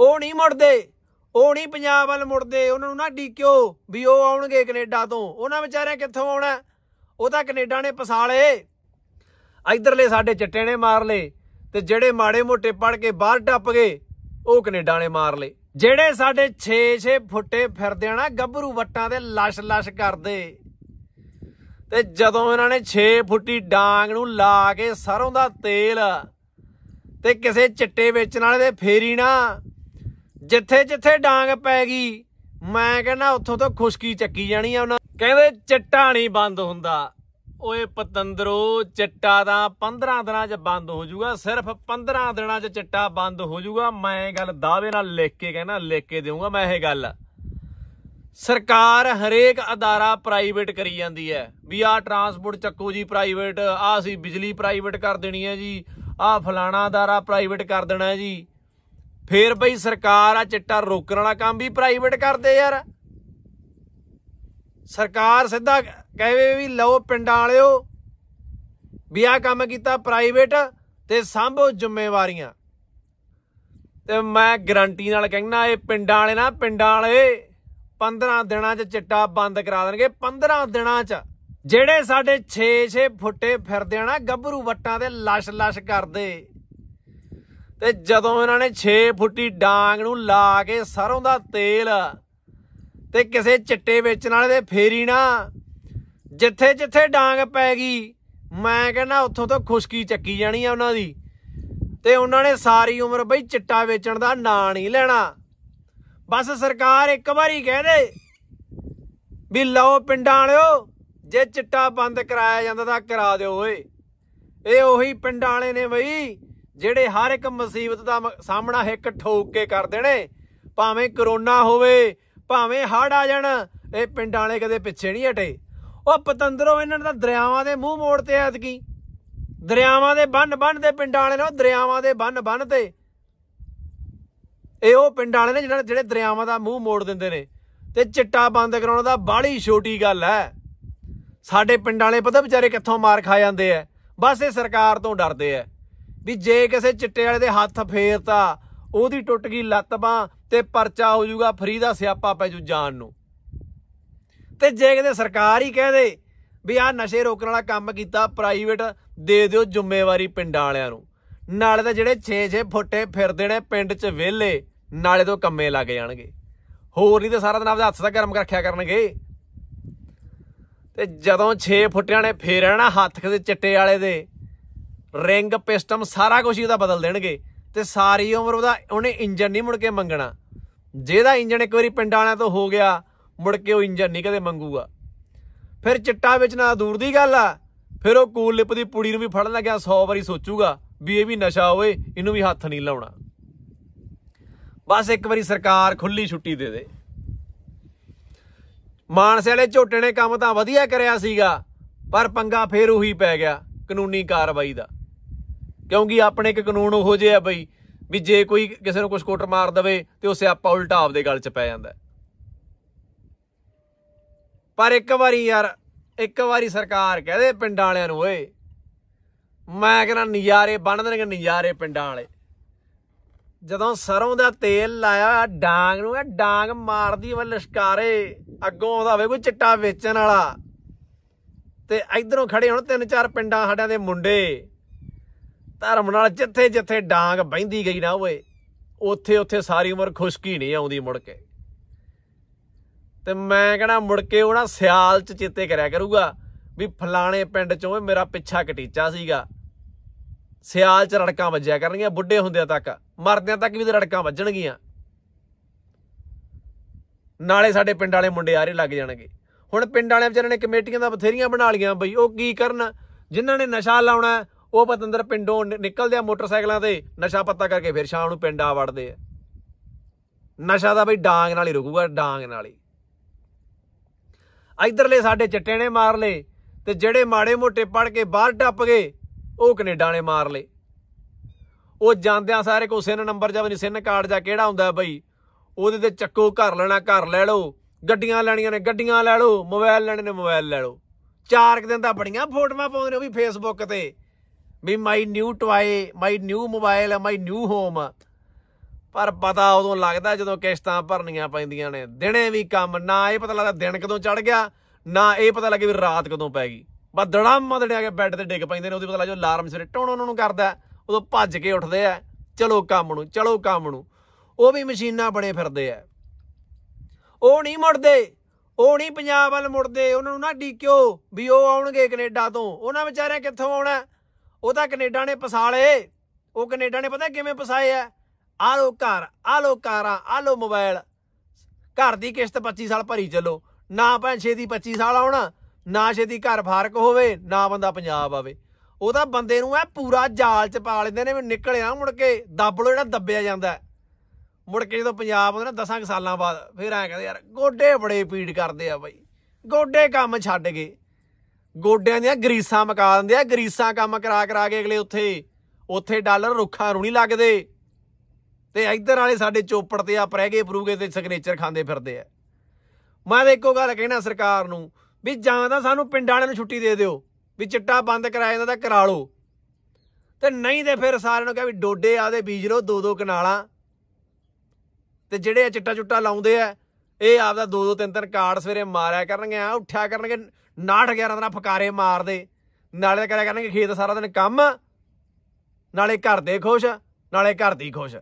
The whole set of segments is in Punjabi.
ਉਹ ਨਹੀਂ ਮੁੜਦੇ ਉਹ ਨਹੀਂ ਪੰਜਾਬ ਵੱਲ ਮੁੜਦੇ ਉਹਨਾਂ ਨੂੰ ਨਾ ਡੀਕਿਓ ਵੀ ਉਹ ਆਉਣਗੇ ਕੈਨੇਡਾ ਤੋਂ ਉਹਨਾਂ ਵਿਚਾਰਿਆਂ ਕਿੱਥੋਂ ਆਉਣਾ ਉਹ ਤਾਂ ਕੈਨੇਡਾ ਨੇ ਪਸਾਲੇ ਇਧਰਲੇ ਸਾਡੇ ਚਿੱਟੇ ਨੇ ਮਾਰ ਲਏ ਤੇ ਜਿਹੜੇ ਮਾੜੇ ਮੋਟੇ ਪੜ ਕੇ ਬਾਹਰ ਟੱਪ ਗਏ ਉਹ ਕੈਨੇਡਾ ਨੇ ਮਾਰ ਲਏ ਜਿਹੜੇ ਸਾਡੇ 6-6 ਫੁੱਟੇ ਫਿਰਦੇ ਨਾ ਗੱਭਰੂ ਵੱਟਾਂ ਦੇ ਲਸ਼-ਲਸ਼ ਕਰਦੇ ਤੇ ਜਦੋਂ ਇਹਨਾਂ ਨੇ 6 ਫੁੱਟੀ ਡਾਂਗ ਨੂੰ ਲਾ ਕੇ ਸਰੋਂ ਦਾ ਤੇਲ ਤੇ ਕਿਸੇ ਚਿੱਟੇ ਵੇਚਣ ਵਾਲੇ ਦੇ ਫੇਰੀ ਨਾ ਜਿੱਥੇ ਜਿੱਥੇ ਡਾਂਗ ਪੈ ਗਈ ਮੈਂ ਕਹਿੰਦਾ ਉੱਥੋਂ ਤੋਂ ਖੁਸ਼ਕੀ ਚੱਕੀ ਜਾਣੀ ਆ ਉਹਨਾਂ ਕਹਿੰਦੇ ਚਿੱਟਾ ਨਹੀਂ ਬੰਦ ਹੁੰਦਾ ਓਏ ਪਤੰਦਰੋ ਚਿੱਟਾ ਤਾਂ 15 ਦਿਨਾਂ 'ਚ ਬੰਦ ਹੋ ਜਾਊਗਾ ਸਿਰਫ 15 ਦਿਨਾਂ 'ਚ ਚਿੱਟਾ ਬੰਦ ਹੋ ਜਾਊਗਾ ਮੈਂ ਗੱਲ ਦਾਅਵੇ ਨਾਲ ਲਿਖ ਕੇ ਕਹਿੰਦਾ ਲਿਖ ਕੇ ਦੇਵਾਂਗਾ ਮੈਂ ਇਹ ਗੱਲ ਸਰਕਾਰ ਹਰੇਕ ਅਦਾਰਾ ਪ੍ਰਾਈਵੇਟ ਕਰੀ ਜਾਂਦੀ ਹੈ ਵੀ ਆਹ ਟਰਾਂਸਪੋਰਟ ਚੱਕੋ ਜੀ ਪ੍ਰਾਈਵੇਟ ਆਹ ਅਸੀਂ ਬਿਜਲੀ ਪ੍ਰਾਈਵੇਟ ਕਰ ਦੇਣੀ ਹੈ ਜੀ ਆਹ ਫਲਾਣਾ ਅਦਾਰਾ ਪ੍ਰਾਈਵੇਟ ਕਰ ਦੇਣਾ ਹੈ ਜੀ ਫੇਰ ਬਈ ਸਰਕਾਰ ਆ ਚਿੱਟਾ ਰੋਕਣ ਵਾਲਾ ਕੰਮ ਵੀ ਪ੍ਰਾਈਵੇਟ ਕਰਦੇ ਯਾਰ ਸਰਕਾਰ ਸਿੱਧਾ ਕਹੇ ਵੀ ਲਓ ਪਿੰਡਾਂ ਵਾਲਿਓ ਵੀ ਆ ਕੰਮ ਕੀਤਾ ਪ੍ਰਾਈਵੇਟ ਤੇ ਸਾਂਭੋ ਜ਼ਿੰਮੇਵਾਰੀਆਂ ਤੇ ਮੈਂ ਗਰੰਟੀ ਨਾਲ ਕਹਿੰਦਾ ਇਹ ਪਿੰਡਾਂ ਵਾਲੇ ਨਾ ਪਿੰਡਾਂ ਵਾਲੇ 15 ਦਿਨਾਂ 'ਚ ਚਿੱਟਾ ਬੰਦ ਕਰਾ ਦੇਣਗੇ 15 ਦਿਨਾਂ 'ਚ ਜਿਹੜੇ ਸਾਡੇ 6-6 ਫੁੱਟੇ ਫਿਰਦੇ ਆ ਨਾ ਗੱਭਰੂ ਵੱਟਾਂ ਤੇ ਲਸ਼-ਲਸ਼ ਕਰਦੇ ਤੇ ਜਦੋਂ ਇਹਨਾਂ ਨੇ 6 ਫੁੱਟੀ ਡਾਂਗ ਨੂੰ ਲਾ ਕੇ ਸਰੋਂ ਦਾ ਤੇਲ ਤੇ ਕਿਸੇ ਚਿੱਟੇ ਵੇਚਣ ਵਾਲੇ ਦੇ ਫੇਰੀ ਨਾ ਜਿੱਥੇ ਜਿੱਥੇ ਡਾਂਗ ਪੈ ਗਈ ਮੈਂ ਕਹਿੰਦਾ ਉੱਥੋਂ ਤੋਂ ਖੁਸ਼ਕੀ ਚੱਕੀ ਜਾਣੀ ਆ ਉਹਨਾਂ ਦੀ ਤੇ ਉਹਨਾਂ ਨੇ ਸਾਰੀ ਉਮਰ ਬਈ ਚਿੱਟਾ ਵੇਚਣ ਦਾ ਨਾਂ ਨਹੀਂ ਲੈਣਾ ਬਸ ਸਰਕਾਰ ਇੱਕ ਵਾਰੀ ਕਹਿ ਦੇ ਵੀ ਲਓ ਪਿੰਡਾਂ ਵਾਲਿਓ ਜੇ ਚਿੱਟਾ ਬੰਦ ਕਰਾਇਆ ਜਾਂਦਾ ਤਾਂ ਕਰਾ ਦਿਓ ਓਏ ਇਹ ਉਹੀ ਪਿੰਡਾਂ ਵਾਲੇ ਨੇ ਬਈ ਜਿਹੜੇ ਹਰ ਇੱਕ ਮੁਸੀਬਤ ਦਾ ਸਾਹਮਣਾ ਇੱਕ ਠੋਕ ਕੇ ਕਰਦੇ ਨੇ ਭਾਵੇਂ ਕਰੋਨਾ ਹੋਵੇ ਭਾਵੇਂ ਹੜ ਆ ਜਾਣ ਇਹ ਪਿੰਡਾਂ ਵਾਲੇ ਕਦੇ ਪਿੱਛੇ ਨਹੀਂ ਹਟੇ ਉਹ ਪਤੰਦਰੋਂ ਇਹਨਾਂ ਦਾ ਦਰਿਆਵਾਂ ਦੇ ਮੂੰਹ ਮੋੜ ਤੇ ਐਤਕੀ ਦਰਿਆਵਾਂ ਦੇ ਬੰਨ ਬੰਨ ਦੇ ਪਿੰਡਾਂ ਵਾਲੇ ਨੇ ਉਹ ਦਰਿਆਵਾਂ ਦੇ ਬੰਨ ਬੰਨ ਤੇ ਇਹ ਉਹ ਪਿੰਡਾਂ ਵਾਲੇ ਨੇ ਜਿਹੜਾ ਜਿਹੜੇ ਦਰਿਆਵਾਂ ਦਾ ਮੂੰਹ ਮੋੜ ਦਿੰਦੇ ਨੇ ਤੇ ਚਿੱਟਾ ਬੰਦ ਕਰਾਉਣ ਦਾ ਬਾੜੀ ਛੋਟੀ ਗੱਲ ਹੈ ਸਾਡੇ ਪਿੰਡ ਵਾਲੇ ਪਤਾ ਵਿਚਾਰੇ ਕਿੱਥੋਂ ਮਾਰ ਖਾ ਜਾਂਦੇ ਐ ਬਸ ਇਹ ਸਰਕਾਰ ਤੋਂ ਡਰਦੇ ਐ ਵੀ ਜੇ ਕਿਸੇ ਚਿੱਟੇ ਵਾਲੇ ਦੇ ਹੱਥ ਫੇਰਤਾ ਉਹਦੀ ਟੁੱਟ ਗਈ ਲੱਤ ਬਾਹ ਤੇ ਪਰਚਾ ਹੋ ਜਾਊਗਾ ਫਰੀ ਦਾ ਸਿਆਪਾ ਪੈ ਜੂ ਜਾਨ ਨੂੰ ਤੇ ਜੇ ਕਿਤੇ ਸਰਕਾਰ ਹੀ ਕਹਿ ਦੇ ਵੀ ਆ ਨਸ਼ੇ ਰੋਕਣ ਵਾਲਾ ਕੰਮ ਕੀਤਾ ਪ੍ਰਾਈਵੇਟ ਦੇ ਦਿਓ ਜ਼ਿੰਮੇਵਾਰੀ ਪਿੰਡਾਂ ਵਾਲਿਆਂ ਨੂੰ ਨਾਲੇ ਤਾਂ ਜਿਹੜੇ 6-6 ਫੁੱਟੇ ਫਿਰਦੇ ਨੇ ਪਿੰਡ 'ਚ ਵਿਹਲੇ ਨਾਲੇ ਤੋਂ ਕੰਮੇ ਲੱਗ ਜਾਣਗੇ ਹੋਰ ਨਹੀਂ ਤਾਂ ਸਾਰਾ ਦਿਨ ਆਪਦੇ ਹੱਥ ਦਾ ਗਰਮ ਰੱਖਿਆ ਕਰਨਗੇ ਤੇ ਜਦੋਂ 6 ਫੁੱਟਿਆਂ ਨੇ ਫੇਰਣਾ ਹੱਥ ਕਿਤੇ ਚਿੱਟੇ ਵਾਲੇ ਦੇ ਰਿੰਗ ਪਿਸਟਮ ਸਾਰਾ ਕੁਝ ਹੀ ਉਹਦਾ ਬਦਲ ਦੇਣਗੇ ਤੇ ਸਾਰੀ ਉਮਰ ਉਹਦਾ ਉਹਨੇ ਇੰਜਨ ਨਹੀਂ ਮੁੜ ਕੇ ਮੰਗਣਾ ਜਿਹਦਾ ਇੰਜਨ ਇੱਕ ਵਾਰੀ ਪਿੰਡ ਵਾਲਿਆਂ ਤੋਂ ਹੋ ਗਿਆ ਮੁੜ ਕੇ ਉਹ ਇੰਜਨ ਨਹੀਂ ਕਦੇ ਮੰਗੂਗਾ ਫਿਰ ਚਿੱਟਾ ਵਿੱਚ ਨਾ ਦੂਰ ਦੀ ਗੱਲ ਆ ਫਿਰ ਉਹ ਕੂਲ ਲਿਪ ਦੀ ਪੁੜੀ ਨੂੰ ਵੀ ਫੜਨ ਲੱਗਿਆ 100 ਵਾਰੀ ਸੋਚੂਗਾ ਵੀ ਇਹ ਵੀ ਨਸ਼ਾ ਓਏ ਇਹਨੂੰ ਵੀ ਹੱਥ ਨਹੀਂ ਲਾਉਣਾ ਬਸ ਇੱਕ ਵਾਰੀ ਸਰਕਾਰ ਖੁੱਲੀ ਛੁੱਟੀ ਦੇ ਦੇ ਮਾਨਸੇ ਵਾਲੇ ਝੋਟੇ ਨੇ ਕੰਮ ਤਾਂ ਵਧੀਆ ਕਰਿਆ ਸੀਗਾ ਪਰ ਪੰਗਾ ਫੇਰ ਉਹੀ ਪੈ ਗਿਆ ਕਾਨੂੰਨੀ ਕਾਰਵਾਈ ਦਾ ਕਿਉਂਕਿ ਆਪਣੇ ਇੱਕ ਕਾਨੂੰਨ ਉਹੋ ਜੇ ਆ ਬਈ ਵੀ ਜੇ ਕੋਈ ਕਿਸੇ ਨੂੰ ਕੁਝ ਕੋਟਰ ਮਾਰ ਦਵੇ ਤੇ ਉਹ ਸਿਆਪਾ ਉਲਟਾ ਆਪਦੇ ਗਲ 'ਚ ਪੈ ਜਾਂਦਾ ਪਰ ਇੱਕ ਵਾਰੀ ਯਾਰ ਇੱਕ ਵਾਰੀ ਸਰਕਾਰ ਕਹਦੇ ਪਿੰਡਾਂ ਵਾਲਿਆਂ ਨੂੰ ਓਏ ਮੈਂ ਕਹਿੰਦਾ ਨਜ਼ਾਰੇ ਬੰਨ ਦੇਣਗੇ ਨਜ਼ਾਰੇ ਪਿੰਡਾਂ ਵਾਲੇ ਜਦੋਂ ਸਰੋਂ ਦਾ ਤੇਲ ਲਾਇਆ ਡਾਂਗ ਨੂੰ ਇਹ ਡਾਂਗ ਮਾਰਦੀ ਵੱਲ ਲਸ਼ਕਾਰੇ ਅੱਗੋਂ ਆਉਂਦਾ ਹੋਵੇ ਕੋਈ ਚਿੱਟਾ ਵੇਚਣ ਵਾਲਾ ਤੇ ਇਧਰੋਂ ਖੜੇ ਹੁਣ ਤਿੰਨ ਚਾਰ ਪਿੰਡਾਂ ਸਾਡਿਆਂ ਦੇ ਮੁੰਡੇ ਧਰਮ ਨਾਲ ਜਿੱਥੇ ਜਿੱਥੇ ਡਾਂਗ ਬਹਿੰਦੀ ਗਈ ਨਾ ਓਏ ਉੱਥੇ ਉੱਥੇ ਸਾਰੀ ਉਮਰ ਖੁਸ਼ਕੀ ਨਹੀਂ ਆਉਂਦੀ ਮੁੜ ਕੇ ਤੇ ਮੈਂ ਕਹਣਾ ਮੁੜ ਕੇ ਉਹ ਨਾ ਸਿਆਲ ਚ ਚੇਤੇ ਕਰਿਆ ਕਰੂਗਾ ਵੀ ਫਲਾਣੇ ਪਿੰਡ ਚੋਂ ਮੇਰਾ ਪਿੱਛਾ ਕਟੀਚਾ ਸੀਗਾ ਸਿਆਲ ਚ ਰੜਕਾਂ ਵੱਜਿਆ ਕਰਨਗੀਆਂ ਬੁੱਢੇ ਹੁੰਦਿਆਂ ਤੱਕ ਮਰਦਿਆਂ ਤੱਕ ਵੀ ਤੇ ਰੜਕਾਂ ਵੱਜਣਗੀਆਂ ਨਾਲੇ ਸਾਡੇ ਪਿੰਡ ਵਾਲੇ ਮੁੰਡੇ ਆਰੇ ਲੱਗ ਜਾਣਗੇ ਹੁਣ ਪਿੰਡ ਵਾਲਿਆਂ ਵਿਚਾਰਿਆਂ ਨੇ ਕਮੇਟੀਆਂ ਦਾ ਬਥੇਰੀਆਂ ਬਣਾ ਲੀਆਂ ਬਈ ਉਹ ਕੀ ਕਰਨ ਜਿਨ੍ਹਾਂ ਨੇ ਨਸ਼ਾ ਲਾਉਣਾ ਉਹ ਪਤੰਦਰ ਪਿੰਡੋਂ ਨਿਕਲਦੇ ਆ ਮੋਟਰਸਾਈਕਲਾਂ ਤੇ ਨਸ਼ਾ ਪੱਤਾ ਕਰਕੇ ਫਿਰ ਸ਼ਾਮ ਨੂੰ ਪਿੰਡ ਆ ਵੜਦੇ ਆ ਨਸ਼ਾ ਦਾ ਬਈ ਡਾਂਗ ਨਾਲ ਹੀ ਰੁਕੂਗਾ ਡਾਂਗ ਨਾਲ ਹੀ ਇਧਰਲੇ ਸਾਡੇ ਚਿੱਟੇ ਨੇ ਮਾਰ ਲਏ ਤੇ ਜਿਹੜੇ ਮਾੜੇ ਮੋਟੇ ਪੜ ਕੇ ਬਾਹਰ ਟੱਪ ਗਏ ਉਹ ਕੈਨੇਡਾ ਨੇ ਮਾਰ ਲਏ ਉਹ ਜਾਂਦਿਆਂ ਸਾਰੇ ਕੋ ਸਿੰਨ ਨੰਬਰ ਜਾਂ ਨਹੀਂ ਸਿੰਨ ਕਾਰਡ ਜਾਂ ਕਿਹੜਾ ਹੁੰਦਾ ਬਈ ਉਹਦੇ ਤੇ ਚੱਕੋ ਘਰ ਲੈਣਾ ਘਰ ਲੈ ਲਓ ਗੱਡੀਆਂ ਲੈਣੀਆਂ ਨੇ ਗੱਡੀਆਂ ਲੈ ਲਓ ਮੋਬਾਈਲ ਲੈਣੇ ਨੇ ਮੋਬਾਈਲ ਲੈ ਲਓ ਚਾਰ ਦਿਨ ਤਾਂ ਬੜੀਆਂ ਫੋਟੋਆਂ ਪਾਉਂਦੇ ਨੇ ਉਹ ਵੀ ਫੇਸਬੁੱਕ ਤੇ ਵੀ ਮਾਈ ਨਿਊ ਟਵਾਏ my new mobile my new home ਪਰ ਪਤਾ ਉਦੋਂ ਲੱਗਦਾ ਜਦੋਂ ਕਿਸ਼ਤਾਂ ਭਰਨੀਆਂ ਪੈਂਦੀਆਂ ਨੇ ਦਿਨੇ ਵੀ ਕੰਮ ਨਾ ਇਹ ਪਤਾ ਲੱਗਦਾ ਦਿਨ ਕਦੋਂ ਚੜ ਗਿਆ ਨਾ ਇਹ ਪਤਾ ਲੱਗੇ ਵੀ ਰਾਤ ਕਦੋਂ ਪੈ ਗਈ ਬਸ ਦੜਾਮ ਮਦੜਿਆ ਕੇ ਬੈੱਡ ਤੇ ਡਿੱਗ ਪੈਂਦੇ ਨੇ ਉਹਦੀ ਪਤਾ ਲੱਗ ਜੋ ਅਲਾਰਮ ਸਿਰੇ ਟੋਣ ਉਹਨਾਂ ਨੂੰ ਕਰਦਾ ਉਦੋਂ ਭੱਜ ਕੇ ਉੱਠਦੇ ਆ ਚਲੋ ਕੰਮ ਨੂੰ ਚਲੋ ਕੰਮ ਨੂੰ ਉਹ ਵੀ ਮਸ਼ੀਨਾਂ ਬਣੇ ਫਿਰਦੇ ਆ ਉਹ ਨਹੀਂ ਮੁੜਦੇ ਉਹ ਨਹੀਂ ਪੰਜਾਬ ਵੱਲ ਮੁੜਦੇ ਉਹਨਾਂ ਨੂੰ ਨਾ ਡੀਕਿਓ ਵੀ ਉਹ ਆਉਣਗੇ ਕੈਨੇਡਾ ਤੋਂ ਉਹਨਾਂ ਵਿਚਾਰਿਆਂ ਕਿੱਥੋਂ ਆਉਣਾ ਉਹ ਤਾਂ ਕੈਨੇਡਾ ਨੇ ਪਸਾਲੇ ਉਹ ਕੈਨੇਡਾ ਨੇ ਪਤਾ ਕਿਵੇਂ ਪਸਾਏ ਆ ਆ ਲੋ ਘਰ ਆ ਲੋ ਕਾਰਾਂ ਆ ਲੋ ਮੋਬਾਈਲ ਘਰ ਦੀ ਕਿਸ਼ਤ 25 ਸਾਲ ਭਰੀ ਚੱਲੋ ਨਾ ਪੈਂਛੇ ਦੀ 25 ਸਾਲ ਆਉਣਾ ਨਾ ਛੇ ਦੀ ਘਰ ਫਾਰਕ ਹੋਵੇ ਨਾ ਬੰਦਾ ਪੰਜਾਬ ਆਵੇ ਉਹ ਤਾਂ ਬੰਦੇ ਨੂੰ ਐ ਪੂਰਾ ਜਾਲ ਚ ਪਾ ਲੈਂਦੇ ਨੇ ਨਿਕਲਿਆ ਮੁੜ ਕੇ ਦੱਬ ਲੋ ਜਿਹੜਾ ਦੱਬਿਆ ਜਾਂਦਾ ਮੁੜ ਕੇ ਜਦੋਂ ਪੰਜਾਬ ਆਉਂਦਾ ਨਾ 10 ਸਾਲਾਂ ਬਾਅਦ ਫੇਰ ਐ ਕਹਿੰਦੇ ਯਾਰ ਗੋਡੇ ਬੜੇ ਪੀੜ ਕਰਦੇ ਆ ਬਾਈ ਗੋਡੇ ਕੰਮ ਛੱਡ ਗਏ ਗੋਡਿਆਂ ਦੀਆਂ ਗਰੀਸਾਂ ਮਕਾ ਦਿੰਦੇ ਆ ਗਰੀਸਾਂ ਕੰਮ ਕਰਾ ਕਰਾ ਕੇ ਅਗਲੇ ਉੱਥੇ ਉੱਥੇ ਡਾਲਰ ਰੁੱਖਾਂ ਰੂਣੀ ਲੱਗਦੇ ਤੇ ਇੱਧਰ ਵਾਲੇ ਸਾਡੇ ਚੋਪੜ ਤੇ ਆ ਪ੍ਰਹਿਗੇ ਪਰੂਗੇ ਤੇ ਸਿਗਨੇਚਰ ਖਾਂਦੇ ਫਿਰਦੇ ਆ ਮੈਂ ਤਾਂ ਇੱਕੋ ਗੱਲ ਕਹਿਣਾ ਸਰਕਾਰ ਨੂੰ ਵੀ ਜਾਂ ਤਾਂ ਸਾਨੂੰ ਪਿੰਡਾਂ ਵਾਲਿਆਂ ਨੂੰ ਛੁੱਟੀ ਦੇ ਦਿਓ ਵੀ ਚਿੱਟਾ ਬੰਦ ਕਰਾਇਆ ਤਾਂ ਕਰਾ ਲਓ ਤੇ ਨਹੀਂ ਤੇ ਫਿਰ ਸਾਰਿਆਂ ਨੂੰ ਕਿਹਾ ਵੀ ਡੋਡੇ ਆਦੇ ਬੀਜ ਲੋ ਦੋ ਦੋ ਕਨਾਲਾਂ ਤੇ ਜਿਹੜੇ ਆ ਚਿੱਟਾ ਚੁੱਟਾ ਲਾਉਂਦੇ ਆ ਇਹ ਆਪਦਾ ਦੋ ਦੋ ਤਿੰਨ ਤਿੰਨ ਕਾਰਡ ਸਵੇਰੇ ਮਾਰਿਆ ਕਰਨਗੇ ਆ ਉੱਠਿਆ ਕਰਨਗੇ 9 11 ਦਿਨਾਂ ਫਕਾਰੇ ਮਾਰਦੇ ਨਾਲੇ ਕਰਿਆ ਕਰਨਗੇ ਖੇਤ ਸਾਰਾ ਦਿਨ ਕੰਮ ਨਾਲੇ ਘਰ ਦੇ ਖੁਸ਼ ਨਾਲੇ ਘਰ ਦੀ ਖੁਸ਼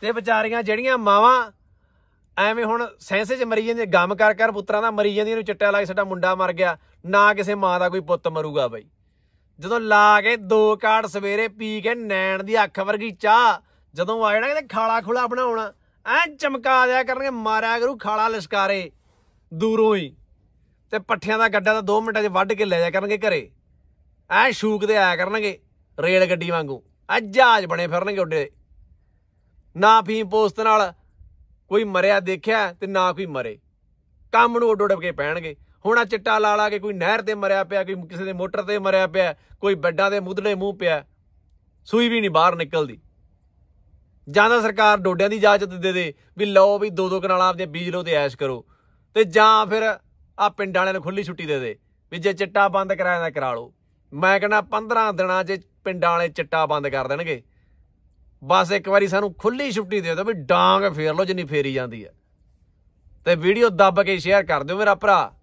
ਤੇ ਵਿਚਾਰੀਆਂ ਜਿਹੜੀਆਂ ਮਾਵਾਂ ਐਵੇਂ ਹੁਣ ਸੈਂਸੇ 'ਚ ਮਰੀ ਜਾਂਦੇ ਗਮ ਕਰ ਕਰ ਪੁੱਤਰਾਂ ਦਾ ਮਰੀ ਜਾਂਦੀਆਂ ਨੂੰ ਚਿੱਟਾ ਲੱਗ ਸਾਡਾ ਮੁੰਡਾ ਮਰ ਗਿਆ ਨਾ ਕਿਸੇ ਮਾਂ ਦਾ ਕੋਈ ਪੁੱਤ ਮਰੂਗਾ ਬਈ ਜਦੋਂ ਲਾ ਕੇ ਦੋ ਕਾਰਡ ਸਵੇਰੇ ਪੀ ਕੇ ਨੈਣ ਦੀ ਅੱਖ ਵਰਗੀ ਚਾਹ ਜਦੋਂ ਆਇਆ ਨਾ ਕਿਤੇ ਖਾਲਾ ਖੁਲਾ ਬਣਾਉਣਾ ਐ ਚਮਕਾ ਦਿਆ ਕਰਨਗੇ ਮਾਰਿਆ ਕਰੂ ਖਾਲਾ ਲਸ਼ਕਾਰੇ ਦੂਰੋਂ ਹੀ ਤੇ ਪੱਠਿਆਂ ਦਾ ਗੱਡਾ ਤਾਂ 2 ਮਿੰਟਾਂ 'ਚ ਵੱਢ ਕੇ ਲੈ ਜਾ ਕਰਨਗੇ ਘਰੇ ਐ ਸ਼ੂਕ ਦੇ ਆਇਆ ਕਰਨਗੇ ਰੇਲ ਗੱਡੀ ਵਾਂਗੂ ਅੱਜ ਜਹਾਜ਼ ਬਣੇ ਫਿਰਨਗੇ ਉੱਡੇ ਨਾ ਫੀਮ ਪੋਸਤ ਨਾਲ ਕੋਈ ਮਰਿਆ ਦੇਖਿਆ ਤੇ ਨਾ ਕੋਈ ਮਰੇ ਕੰਮ ਨੂੰ ਉੱਡ ਉੱਡ ਕੇ ਪੈਣਗੇ ਹੁਣ ਆ ਚਿੱਟਾ ਲਾ ਲਾ ਕੇ ਕੋਈ ਨਹਿਰ ਤੇ ਮਰਿਆ ਪਿਆ ਕੋਈ ਕਿਸੇ ਦੇ ਮੋਟਰ ਤੇ ਮਰਿਆ ਪਿਆ ਕੋਈ ਬੱਡਾ ਦੇ ਮੁੱਢਲੇ ਮੂੰਹ ਪਿਆ ਸੂਈ ਵੀ ਨਹੀਂ ਬਾਹਰ ਨਿਕਲਦੀ ਜਾਂ ਤਾਂ ਸਰਕਾਰ ਡੋਡਿਆਂ ਦੀ ਇਜਾਜ਼ਤ ਦੇ ਦੇ ਵੀ ਲਓ ਵੀ ਦੋ ਦੋ ਕਨਾਲਾਂ ਆਪਦੇ ਬੀਜ ਲਓ ਤੇ ਐਸ਼ ਕਰੋ ਤੇ ਜਾਂ ਫਿਰ ਆ ਪਿੰਡ ਵਾਲਿਆਂ ਨੂੰ ਖੁੱਲੀ ਛੁੱਟੀ ਦੇ ਦੇ ਵੀ ਜੇ ਚਿੱਟਾ ਬੰਦ ਕਰਾਇਆ ਤਾਂ ਕਰਾ ਲਓ ਮੈਂ ਕਹਿੰਦਾ 15 ਦਿਨਾਂ 'ਚ ਪਿੰਡਾਂ ਵਾਲੇ ਚਿੱਟਾ ਬੰਦ ਕਰ ਦੇਣਗੇ ਬਸ ਇੱਕ ਵਾਰੀ ਸਾਨੂੰ ਖੁੱਲੀ ਛੁੱਟੀ ਦੇ ਦਿਓ ਵੀ ਡਾਂਗ ਫੇਰ ਲਓ ਜਿੰਨੀ ਫੇਰੀ ਜਾਂਦੀ ਹੈ ਤੇ ਵੀਡੀਓ ਦੱਬ ਕੇ ਸ਼ੇਅਰ ਕਰ ਦਿਓ ਮੇਰਾ ਭਰਾ